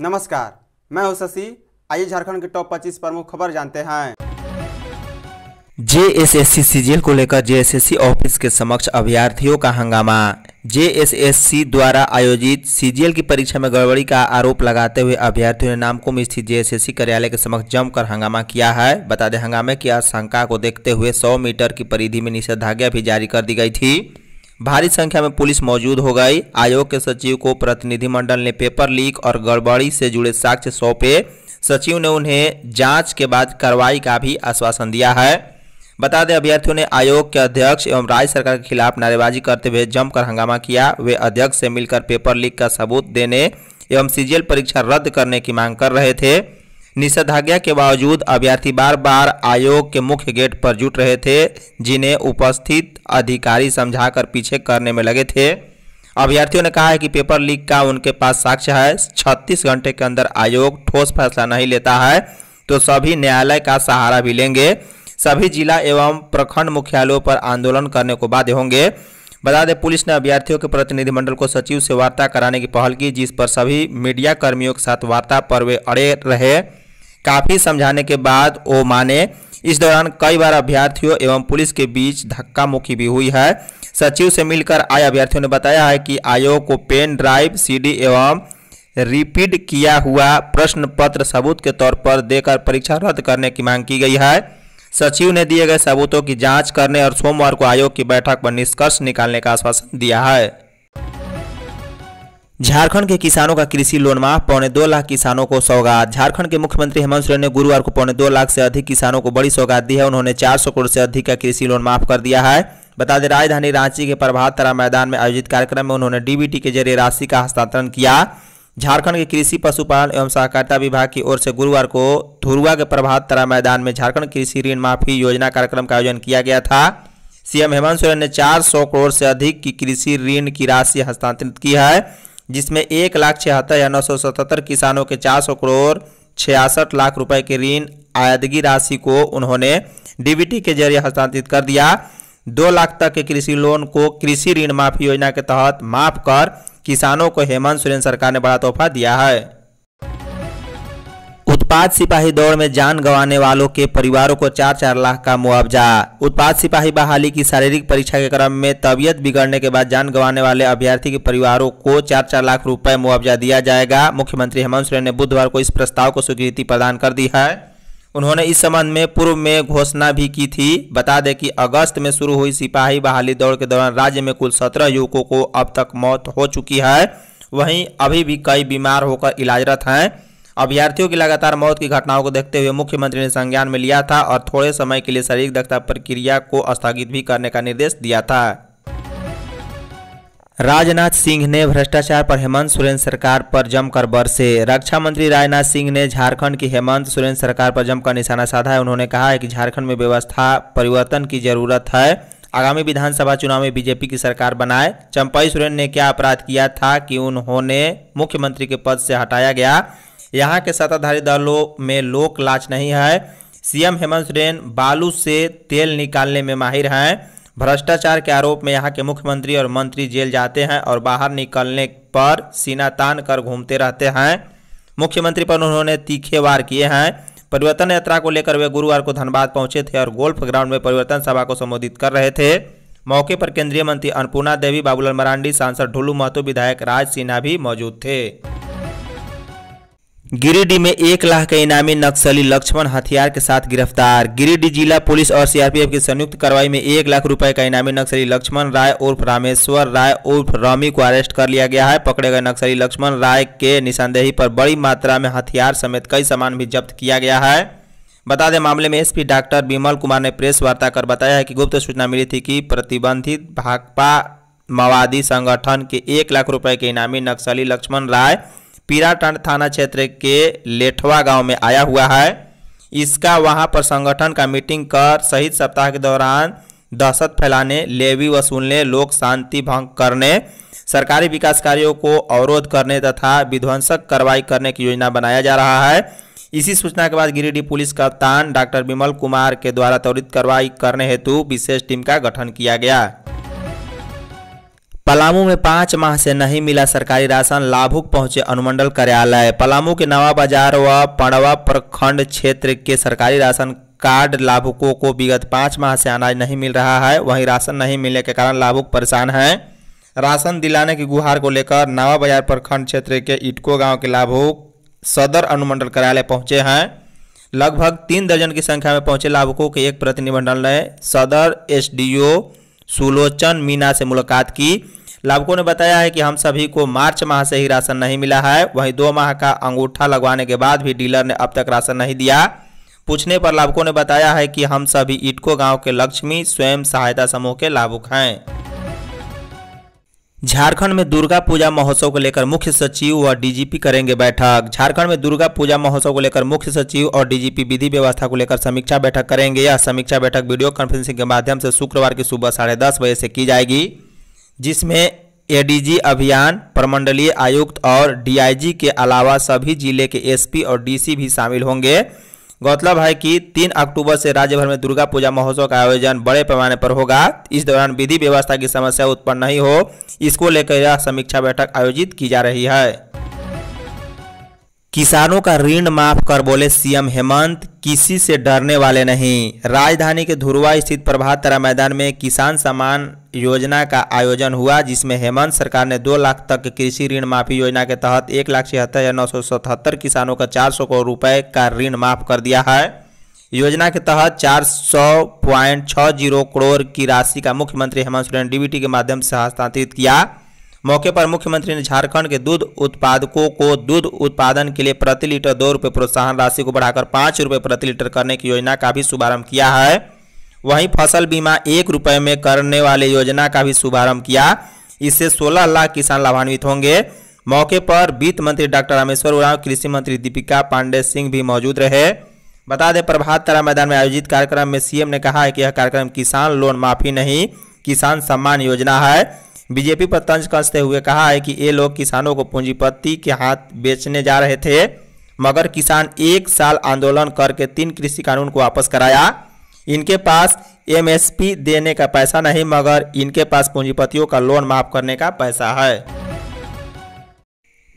नमस्कार मैं हूं शशि आइए झारखंड के टॉप 25 प्रमुख खबर जानते हैं जेएसएससी सीजीएल को लेकर जेएसएससी ऑफिस के समक्ष अभ्यर्थियों का हंगामा जेएसएससी द्वारा आयोजित सीजीएल की परीक्षा में गड़बड़ी का आरोप लगाते हुए अभ्यर्थियों ने नामकुम स्थित जेएसएससी कार्यालय के समक्ष जमकर हंगामा किया है बता दें हंगामे की आशंका को देखते हुए 100 मीटर की परिधि में निषेधाज्ञा भी जारी कर दी गई थी भारी संख्या में पुलिस मौजूद हो गई आयोग के सचिव को प्रतिनिधिमंडल ने पेपर लीक और गड़बड़ी से जुड़े साक्ष्य सौंपे सचिव ने उन्हें जाँच के बाद कार्रवाई का भी आश्वासन दिया है बता दें अभ्यर्थियों ने आयोग के अध्यक्ष एवं राज्य सरकार के खिलाफ नारेबाजी करते हुए जमकर हंगामा किया वे अध्यक्ष से मिलकर पेपर लीक का सबूत देने एवं सीजीएल परीक्षा रद्द करने की मांग कर रहे थे निषेधाज्ञा के बावजूद अभ्यर्थी बार बार आयोग के मुख्य गेट पर जुट रहे थे जिन्हें उपस्थित अधिकारी समझाकर पीछे करने में लगे थे अभ्यर्थियों ने कहा है कि पेपर लीक का उनके पास साक्ष्य है छत्तीस घंटे के अंदर आयोग ठोस फैसला नहीं लेता है तो सभी न्यायालय का सहारा भी लेंगे सभी जिला एवं प्रखंड मुख्यालयों पर आंदोलन करने को बाध्य होंगे बता दें पुलिस ने अभ्यर्थियों के प्रतिनिधिमंडल को सचिव से वार्ता कराने की पहल की जिस पर सभी मीडिया कर्मियों के साथ वार्ता पर वे अड़े रहे काफ़ी समझाने के बाद वो माने इस दौरान कई बार अभ्यर्थियों एवं पुलिस के बीच धक्का मुक्की भी हुई है सचिव से मिलकर आए अभ्यर्थियों ने बताया है कि आयोग को पेन ड्राइव सीडी एवं रिपीट किया हुआ प्रश्न पत्र सबूत के तौर पर देकर परीक्षा रद्द करने की मांग की गई है सचिव ने दिए गए सबूतों की जांच करने और सोमवार को आयोग की बैठक पर निष्कर्ष निकालने का आश्वासन दिया है झारखंड के किसानों का कृषि लोन माफ पौने दो लाख किसानों को सौगात झारखंड के मुख्यमंत्री हेमंत सोरेन ने गुरुवार को पौने दो लाख से अधिक किसानों को बड़ी सौगात दी है उन्होंने सौ करोड़ से अधिक का कृषि लोन माफ कर दिया है बता दें राजधानी रांची के प्रभात तारा मैदान में आयोजित कार्यक्रम में उन्होंने डीबीटी के जरिए राशि का हस्तांतरण किया झारखंड के कृषि पशुपालन एवं सहकारिता विभाग की ओर से गुरुवार को धुरुआ के प्रभात तरा मैदान में झारखंड कृषि ऋण माफी योजना कार्यक्रम का आयोजन किया गया था सीएम हेमंत सोरेन ने 400 करोड़ से अधिक की कृषि ऋण की राशि हस्तांतरित की है जिसमें एक लाख छिहत्तर या नौ सौ सतहत्तर किसानों के 400 करोड़ छियासठ लाख रुपए के ऋण आयदगी राशि को उन्होंने डीबीटी के जरिए हस्तांतरित कर दिया दो लाख तक के कृषि लोन को कृषि ऋण माफी योजना के तहत माफ कर किसानों को हेमंत सोरेन सरकार ने बड़ा तोहफा दिया है उत्पाद सिपाही दौड़ में जान गंवाने वालों के परिवारों को चार चार लाख का मुआवजा उत्पाद सिपाही बहाली की शारीरिक परीक्षा के क्रम में तबियत बिगड़ने के बाद जान गंवाने वाले अभ्यर्थी के परिवारों को चार चार लाख रुपए मुआवजा दिया जाएगा मुख्यमंत्री हेमंत सोरेन ने बुधवार को इस प्रस्ताव को स्वीकृति प्रदान कर दी है उन्होंने इस संबंध में पूर्व में घोषणा भी की थी बता दें कि अगस्त में शुरू हुई सिपाही बहाली दौड़ के दौरान राज्य में कुल सत्रह युवकों को अब तक मौत हो चुकी है वहीं अभी भी कई बीमार होकर इलाजरत हैं अभ्यर्थियों की लगातार मौत की घटनाओं को देखते हुए मुख्यमंत्री ने संज्ञान में लिया था और थोड़े समय के लिए शारीरिक दक्षता प्रक्रिया को स्थगित भी करने का निर्देश दिया था राजनाथ सिंह ने भ्रष्टाचार पर हेमंत सोरेन सरकार पर जमकर बरसे रक्षा मंत्री राजनाथ सिंह ने झारखंड की हेमंत सोरेन सरकार पर जमकर निशाना साधा है उन्होंने कहा है कि झारखंड में व्यवस्था परिवर्तन की जरूरत है आगामी विधानसभा चुनाव में बीजेपी की सरकार बनाए चंपाई सोरेन ने क्या अपराध किया था कि उन्होंने मुख्यमंत्री के पद से हटाया गया यहाँ के सत्ताधारी दलों में लोक लाच नहीं है सीएम हेमंत सोरेन बालू से तेल निकालने में माहिर हैं भ्रष्टाचार के आरोप में यहाँ के मुख्यमंत्री और मंत्री जेल जाते हैं और बाहर निकलने पर सीना तान कर घूमते रहते हैं मुख्यमंत्री पर उन्होंने तीखे वार किए हैं परिवर्तन यात्रा को लेकर वे गुरुवार को धनबाद पहुंचे थे और गोल्फ ग्राउंड में परिवर्तन सभा को संबोधित कर रहे थे मौके पर केंद्रीय मंत्री अन्नपूर्णा देवी बाबूलाल मरांडी सांसद ढुलू महतो विधायक राज सिन्हा भी मौजूद थे गिरिडीह में एक लाख के इनामी नक्सली लक्ष्मण हथियार के साथ गिरफ्तार गिरिडीह जिला पुलिस और सीआरपीएफ की संयुक्त कार्रवाई में एक लाख रुपए का इनामी नक्सली लक्ष्मण राय उर्फ रामेश्वर राय उर्फ रमी को अरेस्ट कर लिया गया है पकड़े गए नक्सली लक्ष्मण राय के निशानदेही पर बड़ी मात्रा में हथियार समेत कई सामान भी जब्त किया गया है बता दें मामले में एसपी डॉक्टर विमल कुमार ने प्रेस वार्ता कर बताया है कि गुप्त सूचना मिली थी कि प्रतिबंधित भाकपा माओवादी संगठन के एक लाख रुपए के इनामी नक्सली लक्ष्मण राय पीराटंड थाना क्षेत्र के लेठवा गांव में आया हुआ है इसका वहां पर संगठन का मीटिंग कर शहीद सप्ताह के दौरान दहशत फैलाने लेवी वसूलने लोक शांति भंग करने सरकारी विकास कार्यों को अवरोध करने तथा विध्वंसक कार्रवाई करने की योजना बनाया जा रहा है इसी सूचना के बाद गिरिडीह पुलिस कप्तान डॉक्टर विमल कुमार के द्वारा त्वरित कार्रवाई करने हेतु विशेष टीम का गठन किया गया पलामू में पाँच माह से नहीं मिला सरकारी राशन लाभुक पहुंचे अनुमंडल कार्यालय पलामू के नवा बाजार व पड़वा प्रखंड क्षेत्र के सरकारी राशन कार्ड लाभुकों को विगत पाँच माह से अनाज नहीं मिल रहा है वहीं राशन नहीं मिलने के कारण लाभुक परेशान हैं राशन दिलाने की गुहार को लेकर नवा बाजार प्रखंड क्षेत्र के इटको गाँव के लाभुक सदर अनुमंडल कार्यालय पहुँचे हैं लगभग तीन दर्जन की संख्या में पहुंचे लाभुकों के एक प्रतिनिधिमंडल ने सदर एसडीओ सुलोचन मीना से मुलाकात की लाभुकों ने बताया है कि हम सभी को मार्च माह से ही राशन नहीं मिला है वहीं दो माह का अंगूठा लगवाने के बाद भी डीलर ने अब तक राशन नहीं दिया पूछने पर लाभुकों ने बताया है कि हम सभी इटको गांव के लक्ष्मी स्वयं सहायता समूह के लाभुक हैं झारखंड में दुर्गा पूजा महोत्सव को लेकर मुख्य सचिव व डीजीपी करेंगे बैठक झारखंड में दुर्गा पूजा महोत्सव को लेकर मुख्य सचिव और डीजीपी विधि व्यवस्था को लेकर समीक्षा बैठक करेंगे यह समीक्षा बैठक वीडियो कॉन्फ्रेंसिंग के माध्यम से शुक्रवार की सुबह साढ़े दस बजे से की जाएगी जिसमें एडीजी अभियान प्रमंडलीय आयुक्त और डी के अलावा सभी जिले के एस और डी भी शामिल होंगे गौरतलब है कि 3 अक्टूबर से राज्य भर में दुर्गा पूजा महोत्सव का आयोजन बड़े पैमाने पर होगा इस दौरान विधि व्यवस्था की समस्या उत्पन्न नहीं हो इसको लेकर यह समीक्षा बैठक आयोजित की जा रही है किसानों का ऋण माफ कर बोले सीएम हेमंत किसी से डरने वाले नहीं राजधानी के धुरवा स्थित प्रभातरा मैदान में किसान सम्मान योजना का आयोजन हुआ जिसमें हेमंत सरकार ने दो लाख तक कृषि ऋण माफी योजना के तहत एक लाख छिहत्तर हजार नौ सौ सतहत्तर किसानों का चार सौ करोड़ रुपए का ऋण माफ कर दिया है योजना के तहत चार सौ पॉइंट छः जीरो करोड़ की राशि का मुख्यमंत्री हेमंत सोरेन डीबीटी के माध्यम से हस्तांतरित किया मौके पर मुख्यमंत्री ने झारखंड के दूध उत्पादकों को दूध उत्पादन के लिए प्रति लीटर दो रुपये प्रोत्साहन राशि को बढ़ाकर पाँच रुपये प्रति लीटर करने की योजना का भी शुभारंभ किया है वहीं फसल बीमा एक रुपये में करने वाले योजना का भी शुभारंभ किया इससे सोलह लाख किसान लाभान्वित होंगे मौके पर वित्त मंत्री डॉक्टर रामेश्वर उराव कृषि मंत्री दीपिका पांडे सिंह भी मौजूद रहे बता दें प्रभात तारा मैदान में आयोजित कार्यक्रम में सीएम ने कहा है कि यह कार्यक्रम किसान लोन माफी नहीं किसान सम्मान योजना है बीजेपी पर तंज कसते हुए कहा है कि ये लोग किसानों को पूंजीपति के हाथ बेचने जा रहे थे मगर किसान एक साल आंदोलन करके तीन कृषि कानून को वापस कराया इनके पास एमएसपी देने का पैसा नहीं मगर इनके पास पूंजीपतियों का लोन माफ करने का पैसा है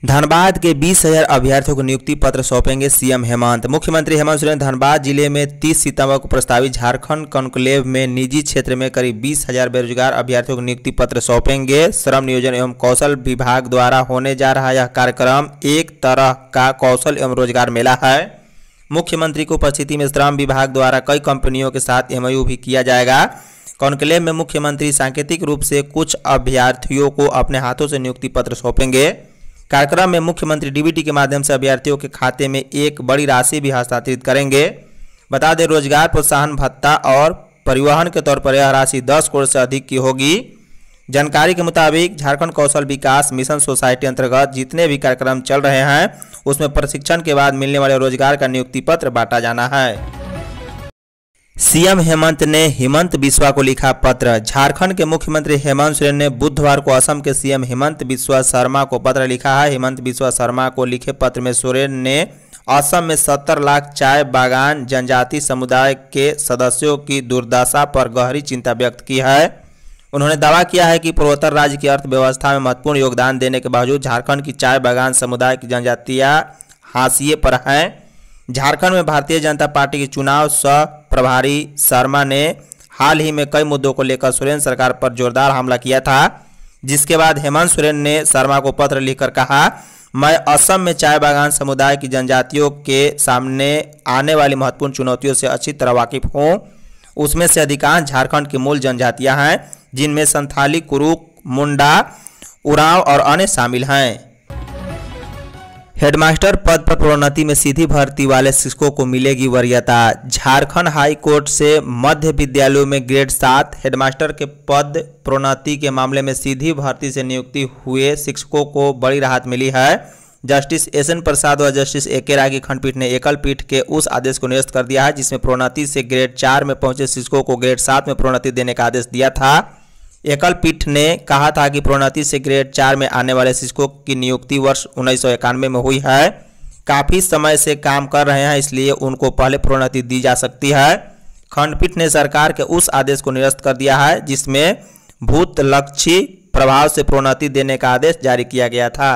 धनबाद के 20,000 अभ्यर्थियों को नियुक्ति पत्र सौंपेंगे सीएम हेमंत मुख्यमंत्री हेमंत सोरेन धनबाद जिले में 30 सितंबर को प्रस्तावित झारखंड कॉन्क्लेव में निजी क्षेत्र में करीब 20,000 बेरोजगार अभ्यर्थियों को नियुक्ति पत्र सौंपेंगे श्रम नियोजन एवं कौशल विभाग द्वारा होने जा रहा यह कार्यक्रम एक तरह का कौशल एवं रोजगार मेला है मुख्यमंत्री की उपस्थिति में श्रम विभाग द्वारा कई कंपनियों के साथ एम भी किया जाएगा कॉन्क्लेव में मुख्यमंत्री सांकेतिक रूप से कुछ अभ्यर्थियों को अपने हाथों से नियुक्ति पत्र सौंपेंगे कार्यक्रम में मुख्यमंत्री डीबीटी के माध्यम से अभ्यर्थियों के खाते में एक बड़ी राशि भी हस्तांतरित करेंगे बता दें रोजगार प्रोत्साहन भत्ता और परिवहन के तौर पर यह राशि दस करोड़ से अधिक की होगी जानकारी के मुताबिक झारखंड कौशल विकास मिशन सोसाइटी अंतर्गत जितने भी कार्यक्रम चल रहे हैं उसमें प्रशिक्षण के बाद मिलने वाले रोजगार का नियुक्ति पत्र बांटा जाना है सीएम हेमंत ने हेमंत बिस्वा को लिखा पत्र झारखंड के मुख्यमंत्री हेमंत सोरेन ने बुधवार को असम के सीएम हेमंत बिस्वा शर्मा को पत्र लिखा है हेमंत बिस्वा शर्मा को लिखे पत्र में सोरेन ने असम में 70 लाख चाय बागान जनजाति समुदाय के सदस्यों की दुर्दशा पर गहरी चिंता व्यक्त की है उन्होंने दावा किया है कि पूर्वोत्तर राज्य की अर्थव्यवस्था में महत्वपूर्ण योगदान देने के बावजूद झारखंड की चाय बागान समुदाय की जनजातियाँ हाशिए पर हैं झारखंड में भारतीय जनता पार्टी के चुनाव सह प्रभारी शर्मा ने हाल ही में कई मुद्दों को लेकर सुरेन सरकार पर जोरदार हमला किया था जिसके बाद हेमंत सोरेन ने शर्मा को पत्र लिखकर कहा मैं असम में चाय बागान समुदाय की जनजातियों के सामने आने वाली महत्वपूर्ण चुनौतियों से अच्छी तरह वाकिफ हूँ उसमें से अधिकांश झारखंड की मूल जनजातियाँ हैं जिनमें संथाली कुरुक मुंडा उरांव और अन्य शामिल हैं हेडमास्टर पद पर प्रोन्नति में सीधी भर्ती वाले शिक्षकों को मिलेगी वरीयता झारखंड हाई कोर्ट से मध्य विद्यालयों में ग्रेड सात हेडमास्टर के पद प्रोन्नति के मामले में सीधी भर्ती से नियुक्ति हुए शिक्षकों को बड़ी राहत मिली है जस्टिस एस एन प्रसाद और जस्टिस ए के रागी खंडपीठ ने एकल पीठ के उस आदेश को निरस्त कर दिया है जिसमें प्रोन्नति से ग्रेड चार में पहुंचे शिक्षकों को ग्रेड सात में प्रोन्नति देने का आदेश दिया था एकल पीठ ने कहा था कि प्रोन्नति से ग्रेड चार में आने वाले शिक्षकों की नियुक्ति वर्ष उन्नीस में हुई है काफ़ी समय से काम कर रहे हैं इसलिए उनको पहले प्रोन्नति दी जा सकती है खंडपीठ ने सरकार के उस आदेश को निरस्त कर दिया है जिसमें भूत लक्ष्य प्रभाव से प्रोन्नति देने का आदेश जारी किया गया था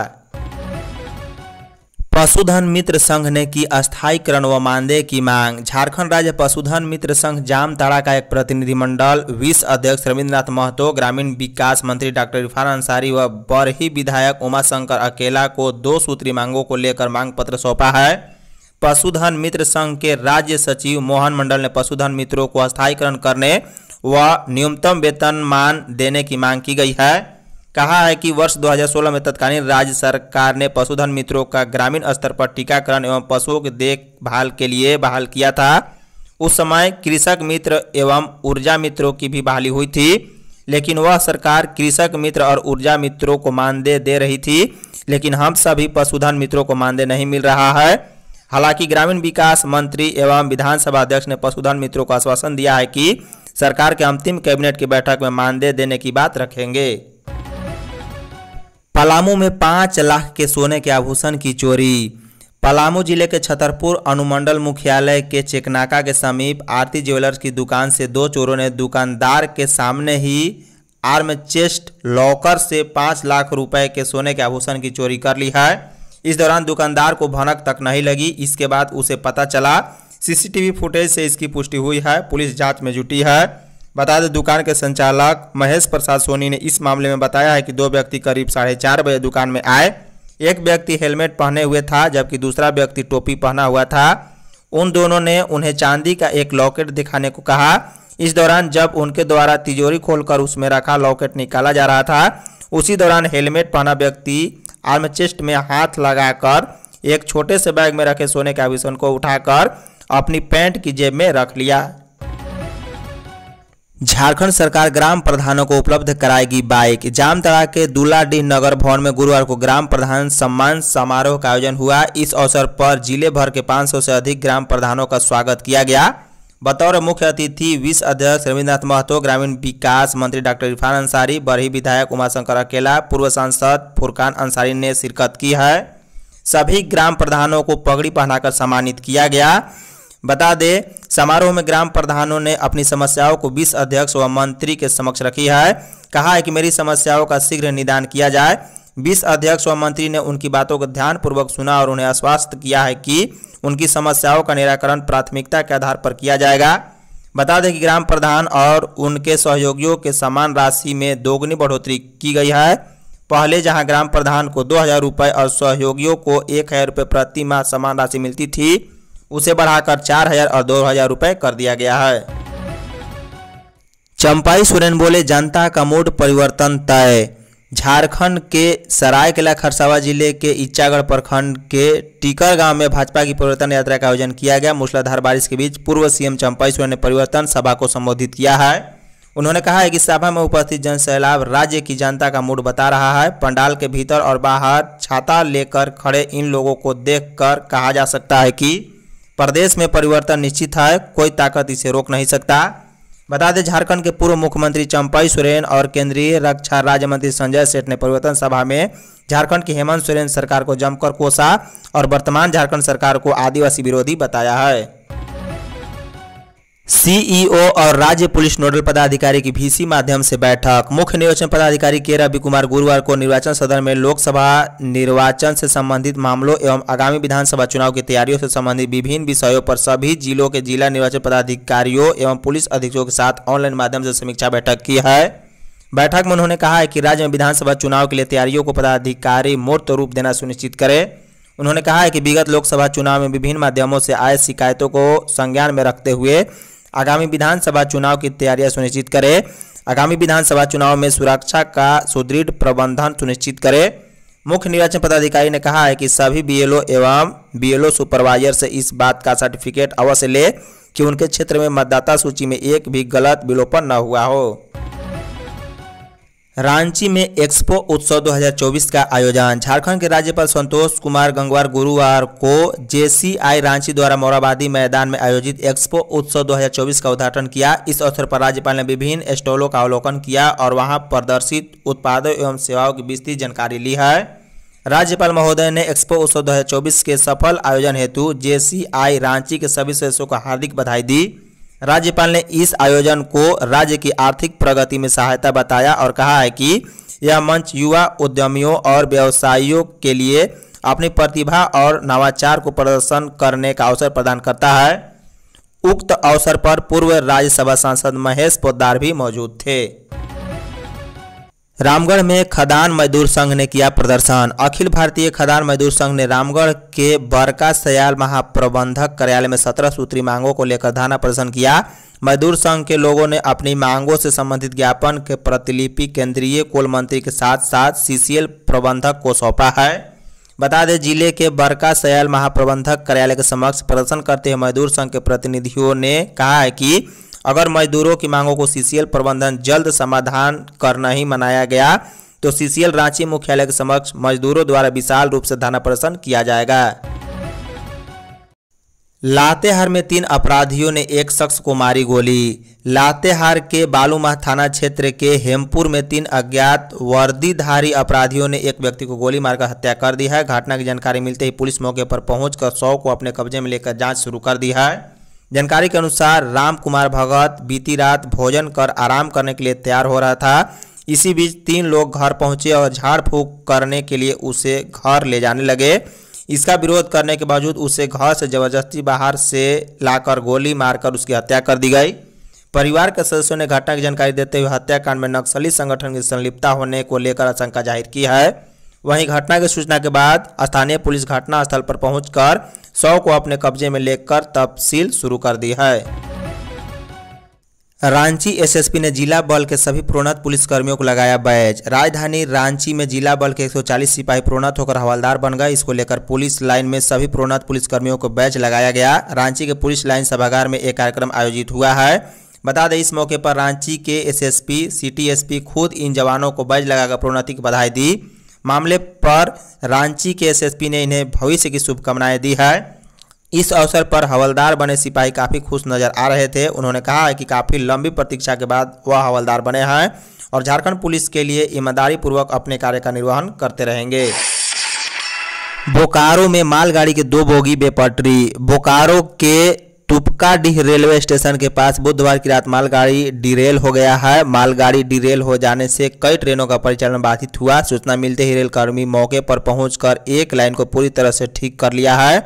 पशुधन मित्र संघ ने की अस्थायीकरण व मानदेय की मांग झारखंड राज्य पशुधन मित्र संघ जामताड़ा का एक प्रतिनिधिमंडल विश्व अध्यक्ष रविन्द्रनाथ महतो ग्रामीण विकास मंत्री डॉक्टर इरफान अंसारी व बरही विधायक उमाशंकर अकेला को दो सूत्री मांगों को लेकर मांग पत्र सौंपा है पशुधन मित्र संघ के राज्य सचिव मोहन मंडल ने पशुधन मित्रों को स्थायीकरण करने व न्यूनतम वेतन मान देने की मांग की गई है कहा है कि वर्ष 2016 में तत्कालीन राज्य सरकार ने पशुधन मित्रों का ग्रामीण स्तर पर टीकाकरण एवं पशुओं की देखभाल के लिए बहाल किया था उस समय कृषक मित्र एवं ऊर्जा मित्रों की भी बहाली हुई थी लेकिन वह सरकार कृषक मित्र और ऊर्जा मित्रों को मानदेय दे रही थी लेकिन हम सभी पशुधन मित्रों को मानदेय नहीं मिल रहा है हालांकि ग्रामीण विकास मंत्री एवं विधानसभा अध्यक्ष ने पशुधन मित्रों को आश्वासन दिया है कि सरकार के अंतिम कैबिनेट की बैठक में मानदेय देने की बात रखेंगे पलामू में पाँच लाख के सोने के आभूषण की चोरी पलामू जिले के छतरपुर अनुमंडल मुख्यालय के चेकनाका के समीप आरती ज्वेलर्स की दुकान से दो चोरों ने दुकानदार के सामने ही आर्म चेस्ट लॉकर से पाँच लाख रुपए के सोने के आभूषण की चोरी कर ली है इस दौरान दुकानदार को भनक तक नहीं लगी इसके बाद उसे पता चला सीसीटीवी फुटेज से इसकी पुष्टि हुई है पुलिस जांच में जुटी है बता दें दुकान के संचालक महेश प्रसाद सोनी ने इस मामले में बताया है कि दो व्यक्ति करीब साढ़े चार बजे दुकान में आए एक व्यक्ति हेलमेट पहने हुए था जबकि दूसरा व्यक्ति टोपी पहना हुआ था उन दोनों ने उन्हें चांदी का एक लॉकेट दिखाने को कहा इस दौरान जब उनके द्वारा तिजोरी खोलकर उसमें रखा लॉकेट निकाला जा रहा था उसी दौरान हेलमेट पहना व्यक्ति आर्म चेस्ट में हाथ लगाकर एक छोटे से बैग में रखे सोने के आभूषण को उठाकर अपनी पैंट की जेब में रख लिया झारखंड सरकार ग्राम प्रधानों को उपलब्ध कराएगी बाइक जामतरा के दुलाडीह नगर भवन में गुरुवार को ग्राम प्रधान सम्मान समारोह का आयोजन हुआ इस अवसर पर जिले भर के 500 से अधिक ग्राम प्रधानों का स्वागत किया गया बतौर मुख्य अतिथि विश्व अध्यक्ष रविन्द्रनाथ महतो ग्रामीण विकास मंत्री डॉक्टर इरफान अंसारी बरही विधायक उमाशंकर अकेला पूर्व सांसद फुरकान अंसारी ने शिरकत की है सभी ग्राम प्रधानों को पगड़ी पहनाकर सम्मानित किया गया बता दें समारोह में ग्राम प्रधानों ने अपनी समस्याओं को बीस अध्यक्ष व मंत्री के समक्ष रखी है कहा है कि मेरी समस्याओं का शीघ्र निदान किया जाए बीस अध्यक्ष व मंत्री ने उनकी बातों को ध्यानपूर्वक सुना और उन्हें आश्वस्त किया है कि उनकी समस्याओं का निराकरण प्राथमिकता के आधार पर किया जाएगा बता दें कि ग्राम प्रधान और उनके सहयोगियों के समान राशि में दोगुनी बढ़ोतरी की गई है पहले जहां ग्राम प्रधान को दो हज़ार रुपये और सहयोगियों को एक हज़ार रुपये प्रति माह समान राशि मिलती थी उसे बढ़ाकर चार हजार और दो हजार रुपये कर दिया गया है चंपाई सोरेन बोले जनता का मूड परिवर्तन तय झारखंड के सरायकला खरसावा जिले के इच्छागढ़ प्रखंड के टीकर गांव में भाजपा की परिवर्तन यात्रा का आयोजन किया गया मूसलाधार बारिश के बीच पूर्व सीएम चंपाई सोरेन ने परिवर्तन सभा को संबोधित किया है उन्होंने कहा है कि सभा में उपस्थित जन सैलाब राज्य की जनता का मूड बता रहा है पंडाल के भीतर और बाहर छाता लेकर खड़े इन लोगों को देखकर कहा जा सकता है कि प्रदेश में परिवर्तन निश्चित है कोई ताकत इसे रोक नहीं सकता बता दें झारखंड के पूर्व मुख्यमंत्री चंपाई सोरेन और केंद्रीय रक्षा राज्य मंत्री संजय सेठ ने परिवर्तन सभा में झारखंड की हेमंत सोरेन सरकार को जमकर कोसा और वर्तमान झारखंड सरकार को आदिवासी विरोधी बताया है सीईओ और राज्य पुलिस नोडल पदाधिकारी की भीसी माध्यम से बैठक मुख्य निर्वाचन पदाधिकारी के रवि कुमार गुरुवार को निर्वाचन सदन में लोकसभा निर्वाचन से संबंधित मामलों एवं आगामी विधानसभा चुनाव की तैयारियों से संबंधित विभिन्न विषयों पर सभी जिलों के जिला निर्वाचन पदाधिकारियों एवं पुलिस अधीक्षकों के साथ ऑनलाइन माध्यम से समीक्षा बैठक की है बैठक में उन्होंने कहा है कि राज्य में विधानसभा चुनाव के लिए तैयारियों को पदाधिकारी मूर्त रूप देना सुनिश्चित करे उन्होंने कहा है कि विगत लोकसभा चुनाव में विभिन्न माध्यमों से आए शिकायतों को संज्ञान में रखते हुए आगामी विधानसभा चुनाव की तैयारियां सुनिश्चित करें आगामी विधानसभा चुनाव में सुरक्षा का सुदृढ़ प्रबंधन सुनिश्चित करें मुख्य निर्वाचन पदाधिकारी ने कहा है कि सभी बीएलओ एवं बीएलओ सुपरवाइजर से इस बात का सर्टिफिकेट अवश्य ले कि उनके क्षेत्र में मतदाता सूची में एक भी गलत विलोपन न हुआ हो रांची में एक्सपो उत्सव 2024 का आयोजन झारखंड के राज्यपाल संतोष कुमार गंगवार गुरुवार को जेसीआई रांची द्वारा मोराबादी मैदान में आयोजित एक्सपो उत्सव 2024 का उद्घाटन किया इस अवसर पर राज्यपाल ने विभिन्न स्टॉलों का अवलोकन किया और वहां प्रदर्शित उत्पादों एवं सेवाओं की विस्तृत जानकारी ली है राज्यपाल महोदय ने एक्सपो उत्सव दो के सफल आयोजन हेतु जे रांची के सभी सदस्यों को हार्दिक बधाई दी राज्यपाल ने इस आयोजन को राज्य की आर्थिक प्रगति में सहायता बताया और कहा है कि यह मंच युवा उद्यमियों और व्यवसायियों के लिए अपनी प्रतिभा और नवाचार को प्रदर्शन करने का अवसर प्रदान करता है उक्त अवसर पर पूर्व राज्यसभा सांसद महेश पोद्दार भी मौजूद थे रामगढ़ में खदान मजदूर संघ ने किया प्रदर्शन अखिल भारतीय खदान मजदूर संघ ने रामगढ़ के बरका सयाल महाप्रबंधक कार्यालय में सत्रह सूत्री मांगों को लेकर धाना प्रदर्शन किया मजदूर संघ के लोगों ने अपनी मांगों से संबंधित ज्ञापन के प्रतिलिपि केंद्रीय कोल मंत्री के साथ साथ सीसीएल प्रबंधक को सौंपा है बता दें जिले के बरका सयाल महाप्रबंधक कार्यालय के समक्ष प्रदर्शन करते हुए मजदूर संघ के प्रतिनिधियों ने कहा है कि अगर मजदूरों की मांगों को सीसीएल प्रबंधन जल्द समाधान करना ही मनाया गया तो सीसीएल रांची मुख्यालय के समक्ष मजदूरों द्वारा विशाल रूप से धरना प्रदर्शन किया जाएगा लातेहार में तीन अपराधियों ने एक शख्स को मारी गोली लातेहार के बालूमाह थाना क्षेत्र के हेमपुर में तीन अज्ञात वर्दीधारी अपराधियों ने एक व्यक्ति को गोली मारकर हत्या कर दी है घटना की जानकारी मिलते ही पुलिस मौके पर पहुंचकर शव को अपने कब्जे में लेकर जांच शुरू कर दी है जानकारी के अनुसार राम कुमार भगत बीती रात भोजन कर आराम करने के लिए तैयार हो रहा था इसी बीच तीन लोग घर पहुंचे और झाड़ फूक करने के लिए उसे घर ले जाने लगे इसका विरोध करने के बावजूद उसे घर से जबरदस्ती बाहर से लाकर गोली मारकर उसकी हत्या कर दी गई परिवार के सदस्यों ने घटना की जानकारी देते हुए हत्याकांड में नक्सली संगठन की संलिप्तता होने को लेकर आशंका जाहिर की है वहीं घटना की सूचना के बाद स्थानीय पुलिस घटनास्थल पर पहुंचकर सौ को अपने कब्जे में लेकर सील शुरू कर दी है रांची एसएसपी ने जिला बल के सभी प्रोन्नत पुलिसकर्मियों को लगाया बैज राजधानी रांची में जिला बल के 140 सिपाही प्रोन्नत होकर हवालदार बन गए इसको लेकर पुलिस लाइन में सभी प्रोन्नत पुलिसकर्मियों को बैज लगाया गया रांची के पुलिस लाइन सभागार में एक कार्यक्रम आयोजित हुआ है बता दें इस मौके पर रांची के एस एस खुद इन जवानों को बैज लगाकर प्रोन्नति की बधाई दी मामले पर रांची के एसएसपी ने इन्हें भविष्य की शुभकामनाएं दी है इस अवसर पर हवलदार बने सिपाही काफ़ी खुश नज़र आ रहे थे उन्होंने कहा है कि काफ़ी लंबी प्रतीक्षा के बाद वह हवलदार बने हैं और झारखंड पुलिस के लिए ईमानदारी पूर्वक अपने कार्य का निर्वहन करते रहेंगे बोकारो में मालगाड़ी के दो बोगी बेपटरी बोकारो के तुपकाडीह रेलवे स्टेशन के पास बुधवार की रात मालगाड़ी डिरेल हो गया है मालगाड़ी डिरेल हो जाने से कई ट्रेनों का परिचालन बाधित हुआ सूचना मिलते ही रेलकर्मी मौके पर पहुंचकर एक लाइन को पूरी तरह से ठीक कर लिया है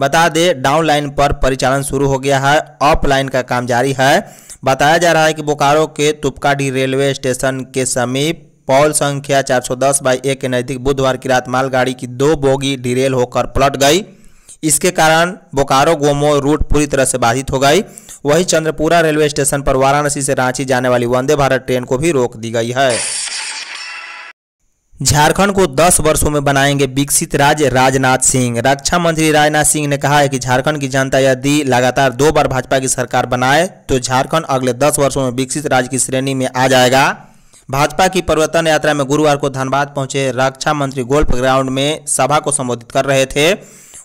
बता दें डाउन लाइन पर परिचालन शुरू हो गया है अप लाइन का काम जारी है बताया जा रहा है कि बोकारो के तुपकाडीह रेलवे स्टेशन के समीप पॉल संख्या 410 सौ बाई एक के नज़दीक बुधवार की रात मालगाड़ी की दो बोगी डिरेल होकर पलट गई इसके कारण बोकारो गोमो रूट पूरी तरह से बाधित हो गई वहीं चंद्रपुरा रेलवे स्टेशन पर वाराणसी से रांची जाने वाली वंदे भारत ट्रेन को भी रोक दी गई है झारखंड को 10 वर्षों में बनाएंगे विकसित राज्य राजनाथ सिंह रक्षा मंत्री राजनाथ सिंह ने कहा है कि झारखंड की जनता यदि लगातार दो बार भाजपा की सरकार बनाए तो झारखंड अगले 10 वर्षों में विकसित राज्य की श्रेणी में आ जाएगा भाजपा की परिवर्तन यात्रा में गुरुवार को धनबाद पहुंचे रक्षा मंत्री गोल्फ ग्राउंड में सभा को संबोधित कर रहे थे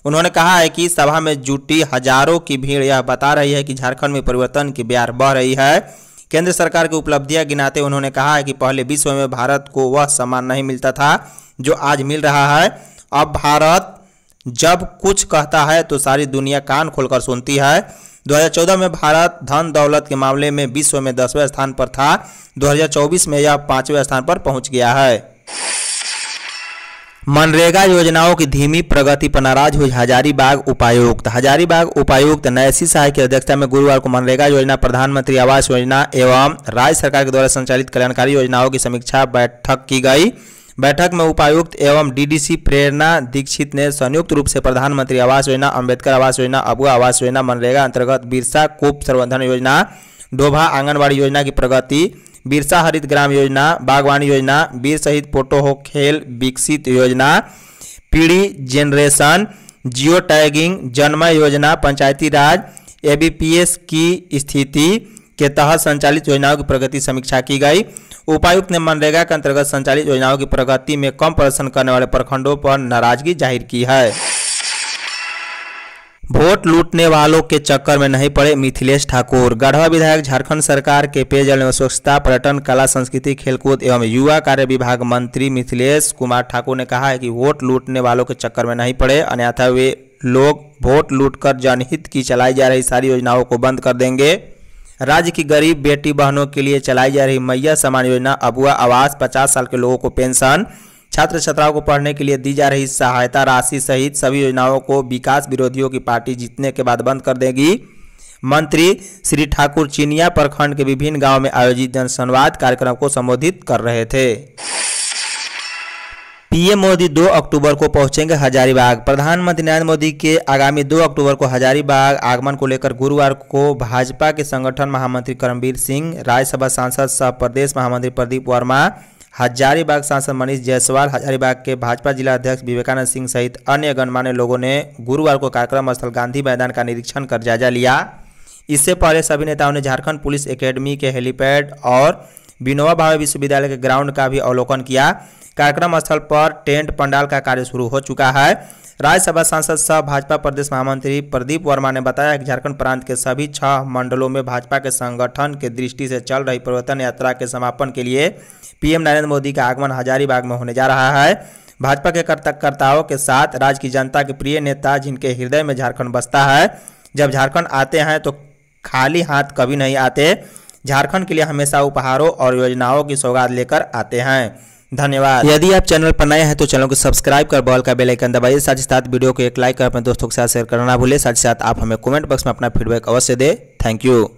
उन्होंने कहा है कि सभा में जुटी हजारों की भीड़ यह बता रही है कि झारखंड में परिवर्तन की ब्यार बह रही है केंद्र सरकार की उपलब्धियां गिनाते उन्होंने कहा है कि पहले विश्व में भारत को वह सम्मान नहीं मिलता था जो आज मिल रहा है अब भारत जब कुछ कहता है तो सारी दुनिया कान खोलकर सुनती है 2014 में भारत धन दौलत के मामले में विश्व में दसवें स्थान पर था 2024 में यह पाँचवें स्थान पर पहुंच गया है मनरेगा योजनाओं की धीमी प्रगति पर नाराज हुई हजारीबाग उपायुक्त हजारीबाग उपायुक्त नयसी शाह की अध्यक्षता में गुरुवार को मनरेगा योजना प्रधानमंत्री आवास योजना एवं राज्य सरकार के द्वारा संचालित कल्याणकारी योजनाओं की समीक्षा बैठक की गई बैठक में उपायुक्त एवं डीडीसी प्रेरणा दीक्षित ने संयुक्त रूप से प्रधानमंत्री आवास योजना अम्बेडकर आवास योजना अबुआ आवास योजना मनरेगा अंतर्गत बिरसा कोप सर्वधन योजना डोभा आंगनबाड़ी योजना की प्रगति बिरसा हरित ग्राम योजना बागवानी योजना बीर सहित फोटो हो खेल विकसित योजना पीढ़ी जेनरेशन जियो टैगिंग जन्मय योजना पंचायती राज ए की स्थिति के तहत संचालित योजनाओं की प्रगति समीक्षा की गई उपायुक्त ने मनरेगा के अंतर्गत संचालित योजनाओं की प्रगति में कम प्रदर्शन करने वाले प्रखंडों पर नाराजगी जाहिर की है वोट लूटने वालों के चक्कर में नहीं पड़े मिथिलेश ठाकुर गढ़वा विधायक झारखंड सरकार के पेयजल एवं स्वच्छता पर्यटन कला संस्कृति खेलकूद एवं युवा कार्य विभाग मंत्री मिथिलेश कुमार ठाकुर ने कहा है कि वोट लूटने वालों के चक्कर में नहीं पड़े अन्यथा वे लोग वोट लूटकर जनहित की चलाई जा रही सारी योजनाओं को बंद कर देंगे राज्य की गरीब बेटी बहनों के लिए चलाई जा रही मैया समान योजना अबुआ आवास पचास साल के लोगों को पेंशन छात्र छात्राओं को पढ़ने के लिए दी जा रही सहायता राशि सहित सभी योजनाओं को विकास विरोधियों की पार्टी जीतने के बाद बंद कर देगी मंत्री श्री ठाकुर चिनिया प्रखंड के विभिन्न गांव में आयोजित जनसंवाद कार्यक्रम को संबोधित कर रहे थे पीएम मोदी 2 अक्टूबर को पहुंचेंगे हजारीबाग प्रधानमंत्री नरेंद्र मोदी के आगामी 2 अक्टूबर को हजारीबाग आगमन को लेकर गुरुवार को भाजपा के संगठन महामंत्री करमवीर सिंह राज्यसभा सांसद सह प्रदेश महामंत्री प्रदीप वर्मा हजारीबाग सांसद मनीष जायसवाल हजारीबाग के भाजपा जिला अध्यक्ष विवेकानंद सिंह सहित अन्य गणमान्य लोगों ने गुरुवार को कार्यक्रम स्थल गांधी मैदान का निरीक्षण कर जायजा लिया इससे पहले सभी नेताओं ने झारखंड पुलिस एकेडमी के हेलीपैड और विनोबा भावे विश्वविद्यालय के ग्राउंड का भी अवलोकन किया कार्यक्रम स्थल पर टेंट पंडाल का कार्य शुरू हो चुका है राज्यसभा सांसद सह भाजपा प्रदेश महामंत्री प्रदीप वर्मा ने बताया कि झारखंड प्रांत के सभी छह मंडलों में भाजपा के संगठन के दृष्टि से चल रही परिवर्तन यात्रा के समापन के लिए पीएम नरेंद्र मोदी का आगमन हजारीबाग में होने जा रहा है भाजपा के कर्तकर्ताओं के साथ राज्य की जनता के प्रिय नेता जिनके हृदय में झारखंड बसता है जब झारखंड आते हैं तो खाली हाथ कभी नहीं आते झारखंड के लिए हमेशा उपहारों और योजनाओं की सौगात लेकर आते हैं धन्यवाद यदि आप चैनल पर नए हैं तो चैनल को सब्सक्राइब कर बॉल का बेल आइकन दबाइए साथ ही साथ वीडियो को एक लाइक कर अपने दोस्तों के साथ शेयर करना भूले साथ ही साथ आप हमें कमेंट बॉक्स में अपना फीडबैक अवश्य दें थैंक यू